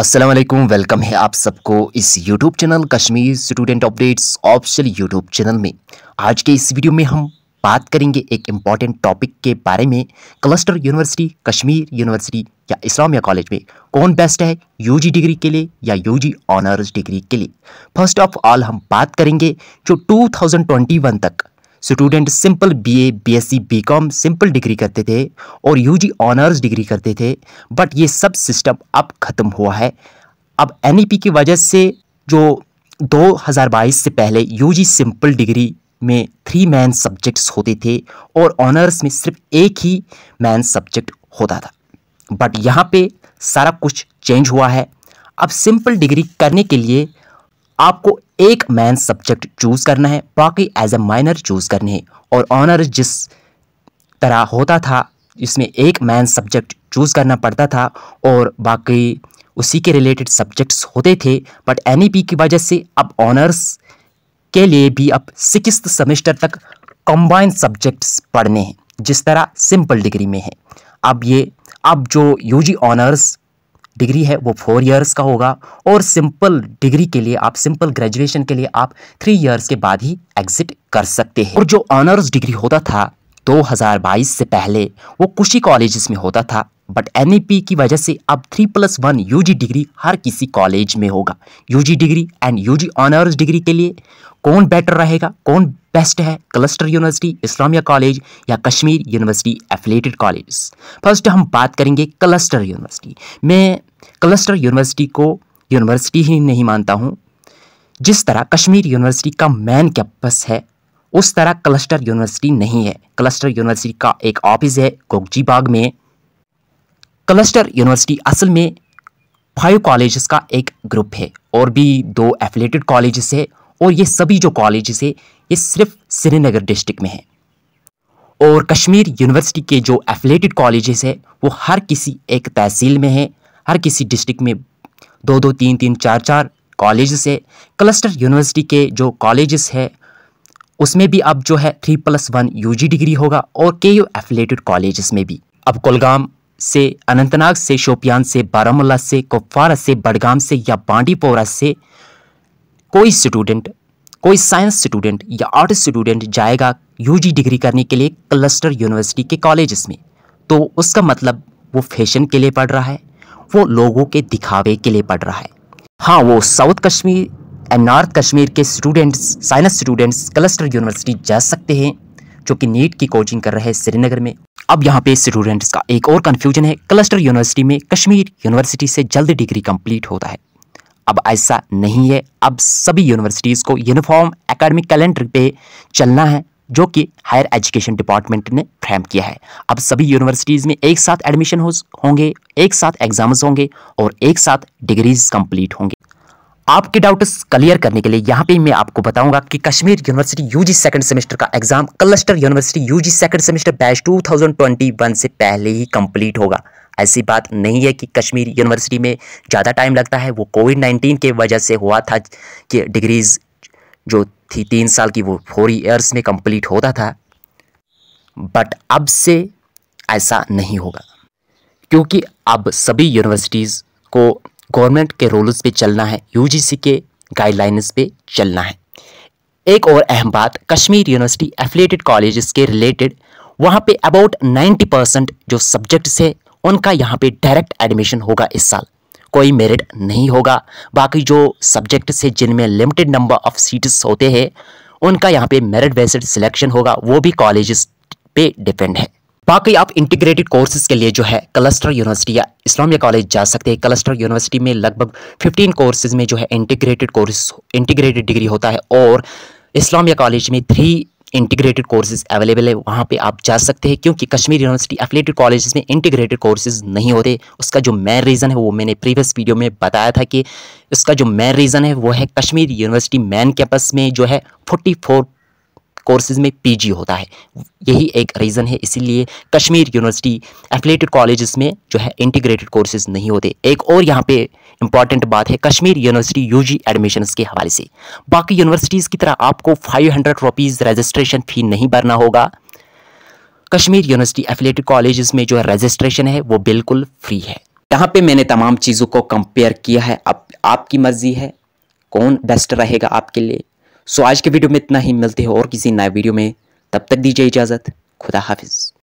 Aslam welcome है आप सबको इस YouTube channel Kashmir student updates official YouTube channel में आज के इस वीडियो में हम बात करेंगे एक इम्पॉर्टेंट टॉपिक के बारे में क्लस्टर यूनिवर्सिटी कश्मीर यूनिवर्सिटी या इस्लामिया कॉलेज में कौन बेस्ट है यूजी डिग्री के लिए या यूजी ऑनर्स डिग्री के लिए फर्स्ट ऑफ ऑल हम बात करेंगे जो 2021 तक student simple BA BSc BCom simple degree करते थे और यूजी ऑनर्स डिग्री करते थे बट ये सब सिस्टम अब ख़त्म हुआ है अब एन e की वजह से जो 2022 से पहले यूजी सिंपल डिग्री में थ्री मैन सब्जेक्ट्स होते थे और ऑनर्स में सिर्फ एक ही मैन सब्जेक्ट होता था बट यहाँ पे सारा कुछ चेंज हुआ है अब सिंपल डिग्री करने के लिए आपको एक मैन सब्जेक्ट चूज़ करना है बाकी एज ए माइनर चूज़ करनी है और ऑनर जिस तरह होता था इसमें एक मैन सब्जेक्ट चूज़ करना पड़ता था और बाकी उसी के रिलेटेड सब्जेक्ट्स होते थे बट एन की वजह से अब ऑनर्स के लिए भी अब सिक्स सेमेस्टर तक कंबाइंड सब्जेक्ट्स पढ़ने हैं जिस तरह सिंपल डिग्री में है अब ये अब जो यूजी ऑनर्स डिग्री है वो फोर ईयर्स का होगा और सिंपल डिग्री के लिए आप सिंपल ग्रेजुएशन के लिए आप थ्री ईयर्स के बाद ही एग्जिट कर सकते हैं और जो ऑनर्स डिग्री होता था 2022 से पहले वो कुशी कॉलेजेस में होता था बट एन e की वजह से अब three plus one U degree हर किसी कॉलेज में होगा U degree and U honours degree के लिए कौन बेटर रहेगा कौन बेस्ट है क्लस्टर यूनिवर्सिटी इस्लामिया कॉलेज या Kashmir university affiliated college first हम बात करेंगे क्लस्टर यूनिवर्सिटी मैं क्लस्टर यूनिवर्सिटी को यूनिवर्सिटी ही नहीं मानता हूँ जिस तरह कश्मीर यूनिवर्सिटी का मेन कैंपस है उस तरह क्लस्टर यूनिवर्सिटी नहीं है क्लस्टर यूनिवर्सिटी का एक ऑफिस है गोगजी बाग में क्लस्टर यूनिवर्सिटी असल में फाइव कॉलेजेस का एक ग्रुप है और भी दो एफिलेटेड कॉलेजेस है और ये सभी जो कॉलेजेस है ये सिर्फ श्रीनगर डिस्ट्रिक्ट में है और कश्मीर यूनिवर्सिटी के जो एफिलेटेड कॉलेजेस है वो हर किसी एक तहसील में है हर किसी डिस्ट्रिक्ट में दो दो तीन तीन चार चार कॉलेजेस है क्लस्टर यूनिवर्सिटी के जो कॉलेजेस है उसमें भी अब जो है three plus one U degree होगा और के यू एफिलेटेड कॉलेज में भी अब कुलगाम से अनंतनाग से शोपियान से बारामूला से कुपवारा से बडगाम से या बांडीपोरा से कोई स्टूडेंट कोई साइंस स्टूडेंट या आर्ट स्टूडेंट जाएगा यूजी डिग्री करने के लिए क्लस्टर यूनिवर्सिटी के कॉलेजेस में तो उसका मतलब वो फैशन के लिए पढ़ रहा है वो लोगों के दिखावे के लिए पढ़ रहा है हाँ वो south Kashmir and north Kashmir के students science students cluster university जा सकते हैं जो कि नीट की कोचिंग कर रहे हैं श्रीनगर में अब यहाँ पे स्टूडेंट्स का एक और कन्फ्यूजन है क्लस्टर यूनिवर्सिटी में कश्मीर यूनिवर्सिटी से जल्द डिग्री कम्प्लीट होता है अब ऐसा नहीं है अब सभी यूनिवर्सिटीज़ को यूनिफॉर्म एकेडमिक कैलेंडर पे चलना है जो कि हायर एजुकेशन डिपार्टमेंट ने फ्रेम किया है अब सभी यूनिवर्सिटीज़ में एक साथ एडमिशन होंगे एक साथ एग्जाम्स होंगे और एक साथ डिग्रीज कंप्लीट होंगे आपके डाउट्स क्लियर करने के लिए यहाँ पे मैं आपको बताऊंगा कि Kashmir university UG second semester का exam cluster university UG second semester batch 2021 से पहले ही कंप्लीट होगा ऐसी बात नहीं है कि कश्मीर यूनिवर्सिटी में ज़्यादा टाइम लगता है वो कोविड नाइन्टीन के वजह से हुआ था कि डिग्रीज़ जो थी तीन साल की वो फोर ईयर्स में कम्प्लीट होता था बट अब से ऐसा नहीं होगा क्योंकि अब सभी यूनिवर्सिटीज़ को गवर्नमेंट के रूल्स पे चलना है यूजीसी के गाइडलाइंस पे चलना है एक और अहम बात कश्मीर यूनिवर्सिटी एफिलेटेड कॉलेज के रिलेटेड वहाँ पे अबाउट 90 परसेंट जो सब्जेक्ट्स है उनका यहाँ पे डायरेक्ट एडमिशन होगा इस साल कोई मेरिट नहीं होगा बाकी जो सब्जेक्ट्स है जिनमें लिमिटेड नंबर ऑफ सीट्स होते हैं उनका यहाँ पे मेरिट बेस्ड सिलेक्शन होगा वो भी कॉलेज पे डिपेंड है बाकी आप इंटीग्रेटेड कोर्सेज के लिए जो है क्लस्टर यूनिवर्सिटी या इस्लामिया कॉलेज जा सकते हैं क्लस्टर यूनिवर्सिटी में लगभग 15 कोर्सेज में जो है इंटीग्रेटेड कोर्स इंटीग्रेटेड डिग्री होता है और इस्लामिया कॉलेज में थ्री इंटीग्रेटेड कोर्सेज अवेलेबल है वहाँ पे आप जा सकते हैं क्योंकि कश्मीर यूनिवर्सिटी एफिलेटेड कॉलेज में इंटीग्रेटेड कोर्सेज नहीं होते उसका जो मेन रीज़न है वो मैंने प्रीवियस वीडियो में बताया था कि उसका जो मेन रीज़न है वो है कश्मीर यूनिवर्सिटी मैन कैंपस में जो है फोर्टी फोर कोर्सेज में पीजी होता है यही एक रीज़न है इसीलिए कश्मीर यूनिवर्सिटी एफिलेटेड कॉलेजेस में जो है इंटीग्रेटेड कोर्सेज नहीं होते एक और यहाँ पे इंपॉर्टेंट बात है कश्मीर यूनिवर्सिटी यूजी एडमिशन्स के हवाले से बाकी यूनिवर्सिटीज़ की तरह आपको five hundred rupees registration fee नहीं भरना होगा कश्मीर यूनिवर्सिटी एफिलेटेड कॉलेजेस में जो है रजिस्ट्रेशन है वो बिल्कुल फ्री है यहाँ पे मैंने तमाम चीज़ों को कंपेयर किया है अब आप, आपकी मर्ज़ी है कौन बेस्ट रहेगा आपके लिए सो आज के वीडियो में इतना ही मिलते हैं और किसी नए वीडियो में तब तक दीजिए इजाज़त खुदा हाफिज़